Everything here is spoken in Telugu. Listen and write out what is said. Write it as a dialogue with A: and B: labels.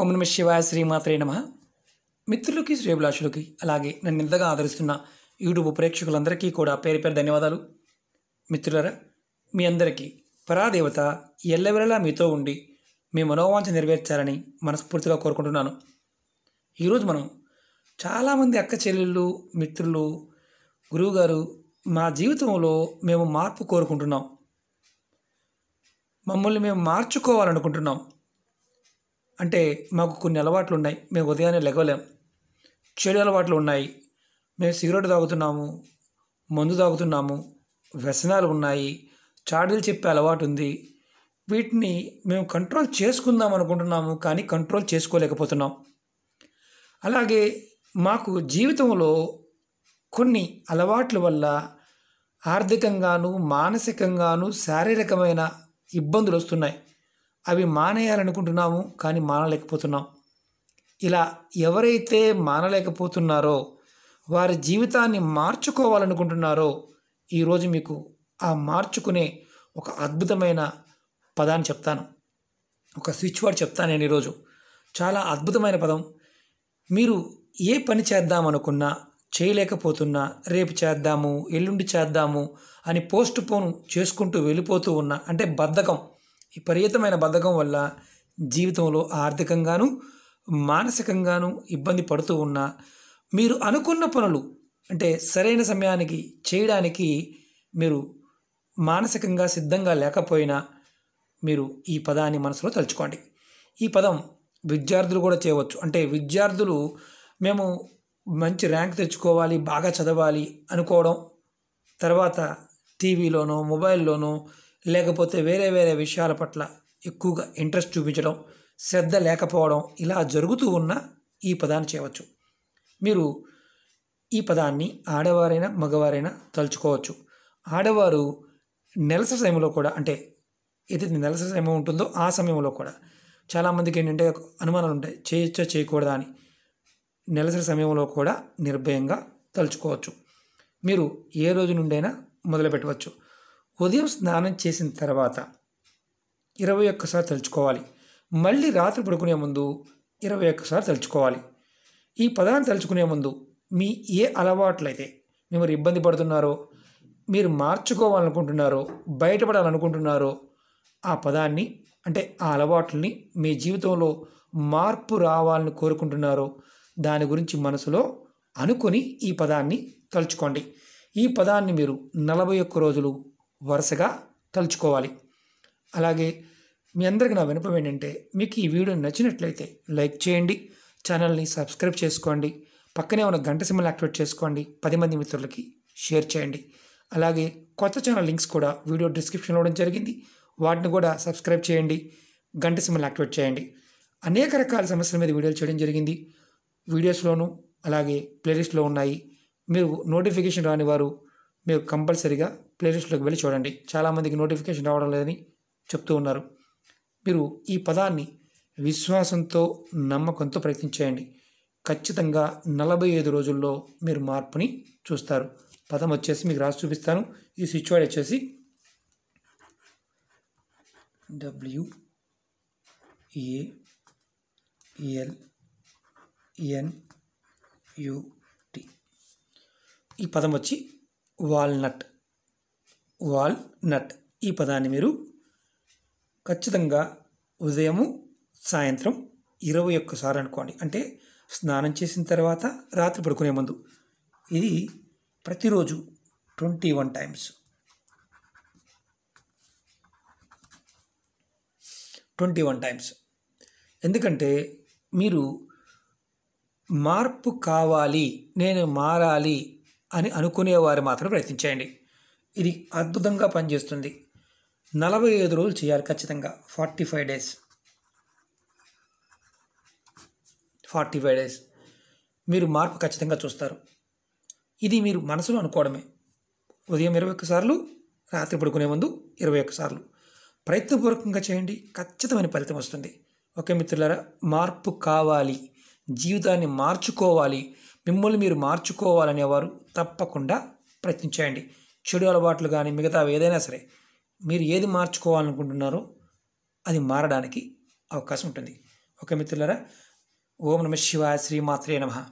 A: ఓం నమ శివాయ శ్రీమాత్రే నమ మిత్రులకి శ్రేభిలాషులకి అలాగే నన్ను ఇంతగా ఆదరిస్తున్న యూట్యూబ్ ప్రేక్షకులందరికీ కూడా పేరు పేరు ధన్యవాదాలు మిత్రులరా మీ అందరికీ పరాదేవత ఎల్లవెల్లలా మీతో ఉండి మీ మనోవాంఛ నెరవేర్చాలని మనస్ఫూర్తిగా కోరుకుంటున్నాను ఈరోజు మనం చాలామంది అక్క చెల్లెళ్ళు మిత్రులు గురువుగారు మా జీవితంలో మేము మార్పు కోరుకుంటున్నాం మమ్మల్ని మేము మార్చుకోవాలనుకుంటున్నాం అంటే మాకు కొన్ని అలవాట్లు ఉన్నాయి మేము ఉదయాన్నే లెగలేం చెడు అలవాట్లు ఉన్నాయి మేము సిగరెట్ తాగుతున్నాము మందు తాగుతున్నాము వ్యసనాలు ఉన్నాయి చాడీలు చెప్పే అలవాటు ఉంది వీటిని మేము కంట్రోల్ చేసుకుందాం అనుకుంటున్నాము కానీ కంట్రోల్ చేసుకోలేకపోతున్నాం అలాగే మాకు జీవితంలో కొన్ని అలవాట్ల వల్ల ఆర్థికంగాను మానసికంగాను శారీరకమైన ఇబ్బందులు వస్తున్నాయి అవి మానేయాలనుకుంటున్నాము కానీ మానలేకపోతున్నాం ఇలా ఎవరైతే మానలేకపోతున్నారో వారి జీవితాన్ని మార్చుకోవాలనుకుంటున్నారో ఈరోజు మీకు ఆ మార్చుకునే ఒక అద్భుతమైన పదాన్ని చెప్తాను ఒక స్విచ్ వర్డ్ చెప్తాను నేను ఈరోజు చాలా అద్భుతమైన పదం మీరు ఏ పని చేద్దామనుకున్నా చేయలేకపోతున్నా రేపు చేద్దాము ఎల్లుండి చేద్దాము అని పోస్ట్ పోన్ చేసుకుంటూ వెళ్ళిపోతూ ఉన్నా అంటే బద్ధకం విపరీతమైన బద్ధకం వల్ల జీవితంలో ఆర్థికంగాను మానసికంగాను ఇబ్బంది పడుతూ ఉన్నా మీరు అనుకున్న పనులు అంటే సరైన సమయానికి చేయడానికి మీరు మానసికంగా సిద్ధంగా లేకపోయినా మీరు ఈ పదాన్ని మనసులో తలుచుకోండి ఈ పదం విద్యార్థులు కూడా చేయవచ్చు అంటే విద్యార్థులు మేము మంచి ర్యాంక్ తెచ్చుకోవాలి బాగా చదవాలి అనుకోవడం తర్వాత టీవీలోనో మొబైల్లోనో లేకపోతే వేరే వేరే విషయాల పట్ల ఎక్కువగా ఇంట్రెస్ట్ చూపించడం శ్రద్ధ లేకపోవడం ఇలా జరుగుతూ ఉన్న ఈ పదాన్ని చేయవచ్చు మీరు ఈ పదాన్ని ఆడవారైనా మగవారైనా తలుచుకోవచ్చు ఆడవారు నెలస సమయంలో కూడా అంటే ఏదైతే నెలస సమయం ఉంటుందో ఆ సమయంలో కూడా చాలామందికి ఏంటంటే అనుమానాలు ఉంటాయి చేయొచ్చా చేయకూడదా అని నెలసరి సమయంలో కూడా నిర్భయంగా తలుచుకోవచ్చు మీరు ఏ రోజు నుండైనా మొదలుపెట్టవచ్చు ఉదయం స్నానం చేసిన తర్వాత ఇరవై ఒక్కసారి తలుచుకోవాలి మళ్ళీ రాత్రి పడుకునే ముందు ఇరవై ఒక్కసారి తలుచుకోవాలి ఈ పదాన్ని తలుచుకునే ముందు మీ ఏ అలవాట్లయితే మిమ్మల్ని ఇబ్బంది పడుతున్నారో మీరు మార్చుకోవాలనుకుంటున్నారో బయటపడాలనుకుంటున్నారో ఆ పదాన్ని అంటే ఆ అలవాట్లని మీ జీవితంలో మార్పు రావాలని కోరుకుంటున్నారో దాని గురించి మనసులో అనుకుని ఈ పదాన్ని తలుచుకోండి ఈ పదాన్ని మీరు నలభై ఒక్క రోజులు వరుసగా తలుచుకోవాలి అలాగే మీ అందరికీ నా వినపం ఏంటంటే మీకు ఈ వీడియో నచ్చినట్లయితే లైక్ చేయండి ఛానల్ని సబ్స్క్రైబ్ చేసుకోండి పక్కనే ఉన్న గంట సిమ్మలు యాక్టివేట్ చేసుకోండి పది మంది మిత్రులకి షేర్ చేయండి అలాగే కొత్త ఛానల్ లింక్స్ కూడా వీడియో డిస్క్రిప్షన్లో ఇవ్వడం జరిగింది వాటిని కూడా సబ్స్క్రైబ్ చేయండి గంట సిమ్మలు యాక్టివేట్ చేయండి అనేక రకాల సమస్యల మీద వీడియోలు చేయడం జరిగింది వీడియోస్లోనూ అలాగే ప్లేలిస్ట్లో ఉన్నాయి మీరు నోటిఫికేషన్ రాని వారు మీరు కంపల్సరీగా ప్లేలిస్ట్లోకి వెళ్ళి చూడండి చాలామందికి నోటిఫికేషన్ రావడం లేదని చెప్తూ ఉన్నారు మీరు ఈ పదాన్ని విశ్వాసంతో నమ్మకంతో ప్రయత్నించేయండి ఖచ్చితంగా నలభై ఐదు రోజుల్లో మీరు మార్పుని చూస్తారు పదం వచ్చేసి మీకు రాసి చూపిస్తాను ఈ స్విచ్ వర్డ్ వచ్చేసి డబ్ల్యూ ఏఎల్ఎన్యుటి ఈ పదం వచ్చి వాల్నట్ వాల్నట్ ఈ పదాన్ని మీరు ఖచ్చితంగా ఉదయము సాయంత్రం ఇరవై ఒక్కసారి అనుకోండి అంటే స్నానం చేసిన తర్వాత రాత్రి పడుకునే ముందు ఇది ప్రతిరోజు twenty one times twenty one times ఎందుకంటే మీరు మార్పు కావాలి నేను మారాలి అని అనుకునేవారు మాత్రం ప్రయత్నించేయండి ఇది అద్భుతంగా పనిచేస్తుంది నలభై ఐదు రోజులు చేయాలి ఖచ్చితంగా forty five days forty five days మీరు మార్పు ఖచ్చితంగా చూస్తారు ఇది మీరు మనసులో అనుకోవడమే ఉదయం ఇరవై ఒక్కసార్లు రాత్రి పడుకునే ముందు ఇరవై ఒక్కసార్లు ప్రయత్నపూర్వకంగా చేయండి ఖచ్చితమైన ఫలితం వస్తుంది ఓకే మిత్రులారా మార్పు కావాలి జీవితాన్ని మార్చుకోవాలి మిమ్మల్ని మీరు మార్చుకోవాలనేవారు తప్పకుండా ప్రయత్నించేయండి చెడు అలవాట్లు కానీ మిగతా ఏదైనా సరే మీరు ఏది మార్చుకోవాలనుకుంటున్నారో అది మారడానికి అవకాశం ఉంటుంది ఓకే మిత్రులరా ఓం నమ శివాయ శ్రీమాత్రే నమ